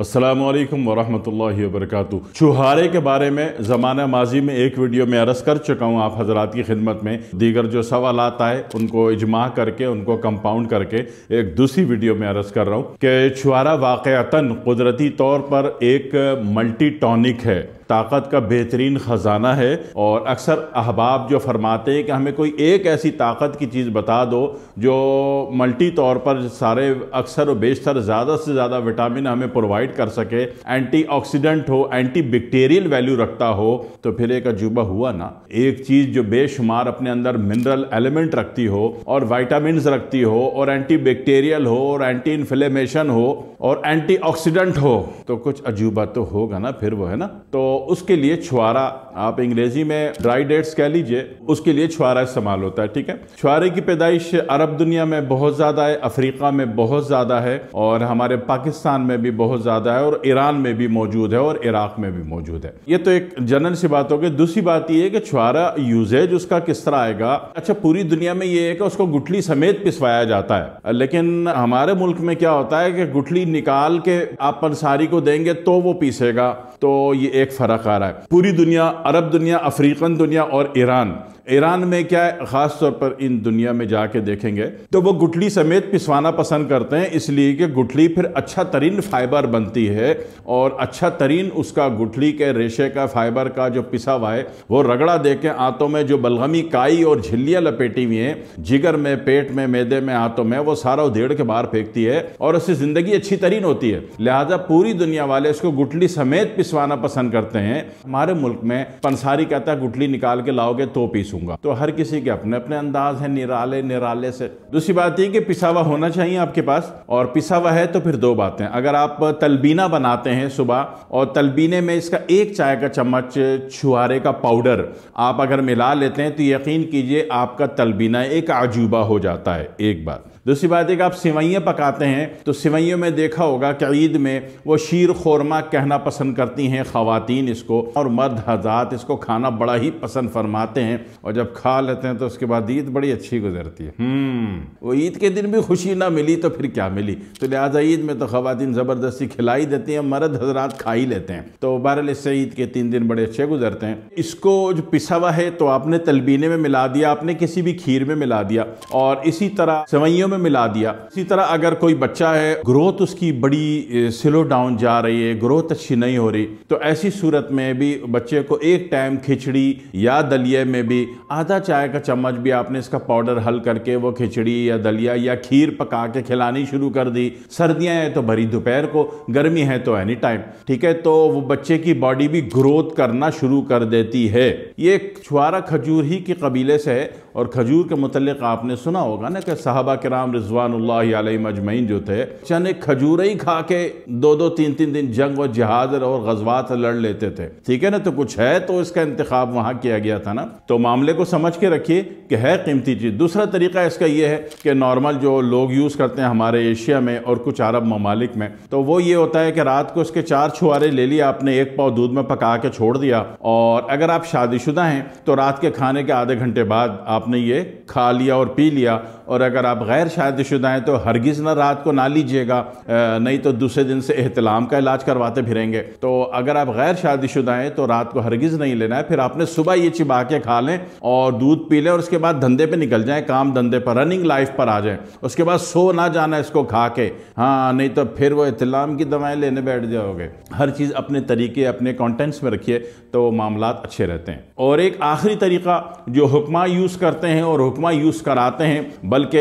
अस्सलाम वालेकुम वरहमतुल्लाहि वबरकातु छुहारे के बारे में ज़माना माजी में एक वीडियो में अरस कर चुका हूँ आप हजरात की खिदमत में दीगर जो सवाल आए उनको इजमा करके उनको कंपाउंड करके एक दूसरी वीडियो में अरस कर रहा हूँ कि छुहारा वाक़ता कुदरती तौर पर एक मल्टी टॉनिक है ताकत का बेहतरीन ख़जाना है और अक्सर अहबाब जो फरमाते हैं कि हमें कोई एक ऐसी ताकत की चीज़ बता दो जो मल्टी तौर पर सारे अक्सर व बेशतर ज़्यादा से ज़्यादा विटामिन हमें प्रोवाइड कर सके ऑक्सीडेंट हो एंटी बैक्टेरियल वैल्यू रखता हो तो फिर एक अजूबा हुआ ना एक चीज़ जो बेशुमार अपने अंदर मिनरल एलिमेंट रखती हो और वाइटामिन रखती हो और एंटी बैक्टेरियल हो और एंटी इन्फ्लेमेशन हो और ऑक्सीडेंट हो तो कुछ अजूबा तो होगा ना फिर वो है ना तो उसके लिए छुआरा आप अंग्रेजी में ड्राई डेट्स कह लीजिए उसके लिए छुआरा इस्तेमाल होता है ठीक है छुआरे की पैदाइश अरब दुनिया में बहुत ज़्यादा है अफ्रीका में बहुत ज़्यादा है और हमारे पाकिस्तान में भी बहुत ज़्यादा है और ईरान में भी मौजूद है और इराक में भी मौजूद है ये तो एक जनरल सी बात हो गई दूसरी बात यह है कि छुआरा यूजेज उसका किस तरह आएगा अच्छा पूरी दुनिया में ये है कि उसको गुठली समेत पिसवाया जाता है लेकिन हमारे मुल्क में क्या होता है कि गुठली निकाल के आप पंसारी को देंगे तो वो पीसेगा तो ये एक फर्क फ़र्क आ रहा है पूरी दुनिया अरब दुनिया अफ्रीकन दुनिया और ईरान ईरान में क्या है ख़ास तौर पर इन दुनिया में जाके देखेंगे तो वो गुठली समेत पिसवाना पसंद करते हैं इसलिए कि गुठली फिर अच्छा तरीन फाइबर बनती है और अच्छा तरीन उसका गुठली के रेशे का फाइबर का जो पिसा हुआ है वो रगड़ा दे के आंतों में जो बलगमी काई और झिल्लियाँ लपेटी हुई हैं जिगर में पेट में मैदे में आंतों में वो सारा उधेड़ के बाहर फेंकती है और उससे ज़िंदगी अच्छी तरीन होती है लिहाजा पूरी दुनिया वाले इसको गुठली समेत पिसवाना पसंद करते हैं हैं हमारे मुल्क में पंसारी कहता है गुटली निकाल के लाओगे तो पीसूंगा तो हर किसी के अपने अपने अंदाज है निराले निराले से दूसरी बात यह कि पिसावा होना चाहिए आपके पास और पिसावा है तो फिर दो बातें अगर आप तलबीना बनाते हैं सुबह और तलबीने में इसका एक चाय का चम्मच छुहारे का पाउडर आप अगर मिला लेते हैं तो यकीन कीजिए आपका तलबीना एक अजूबा हो जाता है एक बात दूसरी बात है कि आप सिवैयाँ पकाते हैं तो सिवैयों में देखा होगा कि ईद में वो शीर खोरमा कहना पसंद करती हैं ख़वातीन इसको और मर्द हजात इसको खाना बड़ा ही पसंद फरमाते हैं और जब खा लेते हैं तो उसके बाद ईद बड़ी अच्छी गुजरती है हम्म। वो ईद के दिन भी खुशी ना मिली तो फिर क्या मिली तो लिहाजा ईद में तो खातन ज़बरदस्ती खिलाई देती हैं मर्द हजरात खा ही लेते हैं तो बहरल इससे ईद के तीन दिन बड़े अच्छे गुजरते हैं इसको जो पिसा हुआ है तो आपने तलबीने में मिला दिया आपने किसी भी खीर में मिला दिया और इसी तरह सवैयों में मिला दिया इसी तरह अगर कोई बच्चा है ग्रोथ उसकी बड़ी स्लो डाउन जा रही है ग्रोथ अच्छी नहीं हो रही तो ऐसी सूरत में भी बच्चे को एक टाइम खिचड़ी या दलिया में भी आधा चाय का चम्मच भी आपने इसका पाउडर हल करके वो खिचड़ी या दलिया या खीर पका के खिलानी शुरू कर दी सर्दियाँ हैं तो भरी दोपहर को गर्मी है तो एनी टाइम ठीक है तो वो बच्चे की बॉडी भी ग्रोथ करना शुरू कर देती है ये छुआरा खजूर ही के कबीले से है और खजूर के मतलब आपने सुना होगा ना कि साहबा के राम रिजवान मजमैन जो थे चने खजूर ही खा के दो दो तीन तीन दिन जंग और जहाज और गजबात लड़ लेते देते थे ठीक है ना तो कुछ है तो इसका इंतखब वहाँ किया गया था ना तो मामले को समझ के रखिए कि है कीमती चीज़ दूसरा तरीका इसका यह है कि नॉर्मल जो लोग यूज़ करते हैं हमारे एशिया में और कुछ अरब ममालिक में तो वो ये होता है कि रात को इसके चार छुआरे ले लिया आपने एक पाव दूध में पका के छोड़ दिया और अगर आप शादीशुदा हैं तो रात के खाने के आधे घंटे बाद आपने ये खा लिया और पी लिया और अगर आप गैर शादीशुदा हैं तो हरगिज़ ना रात को ना लीजिएगा नहीं तो दूसरे दिन से एहतलाम का इलाज करवाते फिरेंगे तो अगर आप गैर शादीशुदा हैं तो रात को हरगिज नहीं लेना है फिर आपने सुबह ये चिबा के खा लें और दूध पी लें और उसके बाद धंधे पे निकल जाएं काम धंधे पर रनिंग लाइफ पर आ जाएं उसके बाद सो ना जाना इसको खा के हाँ नहीं तो फिर वो इतलाम की दवाएं लेने बैठ जाओगे हर चीज़ अपने तरीके अपने कॉन्टेंट्स में रखिए तो मामला अच्छे रहते हैं और एक आखिरी तरीका जो हुक्मा यूज़ करते हैं और हुक्मा यूज़ कराते हैं बल्कि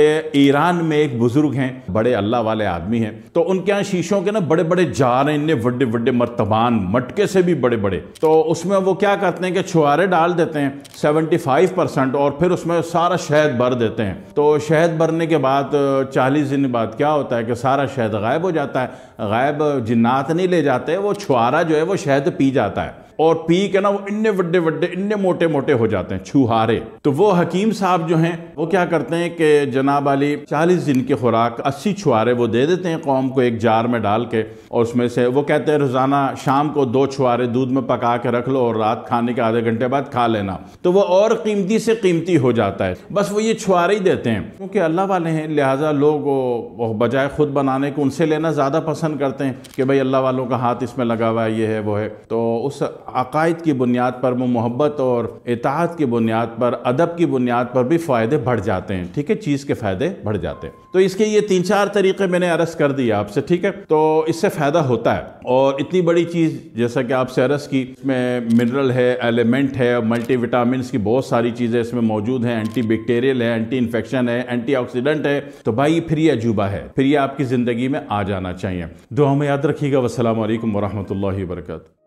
ईरान में एक बुज़ुर्ग हैं बड़े अल्लाह वाले आदमी हैं तो उनके यहाँ शीशों के ना बड़े बड़े जार हैं इनने वड्डे वड्डे मरतबान मटके से भी बड़े बड़े तो उसमें वो क्या करते हैं कि छुआरे डाल देते हैं 75 परसेंट और फिर उसमें सारा शहद भर देते हैं तो शहद भरने के बाद चालीस दिन बाद क्या होता है कि सारा शहद गायब हो जाता है गायब जिन्नात नहीं ले जाते वो छुआरा जो है वो शहद पी जाता है और पीक है ना वो इन्ने वड्डे वड्डे इन्ने मोटे मोटे हो जाते हैं छुहारे तो वो हकीम साहब जो हैं वो क्या करते हैं कि जनाब अली चालीस दिन की खुराक अस्सी छुहारे वो दे देते हैं कौम को एक जार में डाल के और उसमें से वो कहते हैं रोज़ाना शाम को दो छुहारे दूध में पका के रख लो और रात खाने के आधे घंटे बाद खा लेना तो वो और कीमती से कीमती हो जाता है बस वो ये छुहारे ही देते हैं क्योंकि अल्लाह वाले हैं लिहाजा लोग बजाय खुद बनाने को उनसे लेना ज़्यादा पसंद करते हैं कि भाई अल्लाह वालों का हाथ इसमें लगा हुआ है ये है वो है तो उस अकायद की बुनियाद पर वो मोहब्बत और इतात की बुनियाद पर अदब की बुनियाद पर भी फ़ायदे बढ़ जाते हैं ठीक है चीज़ के फ़ायदे बढ़ जाते हैं तो इसके ये तीन चार तरीके मैंने अरस कर दिए आपसे ठीक है तो इससे फ़ायदा होता है और इतनी बड़ी चीज़ जैसा कि आपसे अरस की इसमें मिनरल है एलिमेंट है मल्टी विटामिन की बहुत सारी चीज़ें इसमें मौजूद हैं एंटी बैक्टेरियल है एंटी इन्फेक्शन है एंटी ऑक्सीडेंट है तो भाई फिर ये अजूबा है फिर ये आपकी ज़िंदगी में आ जाना चाहिए दो हमें याद रखिएगा वसलम वरहमल वर्का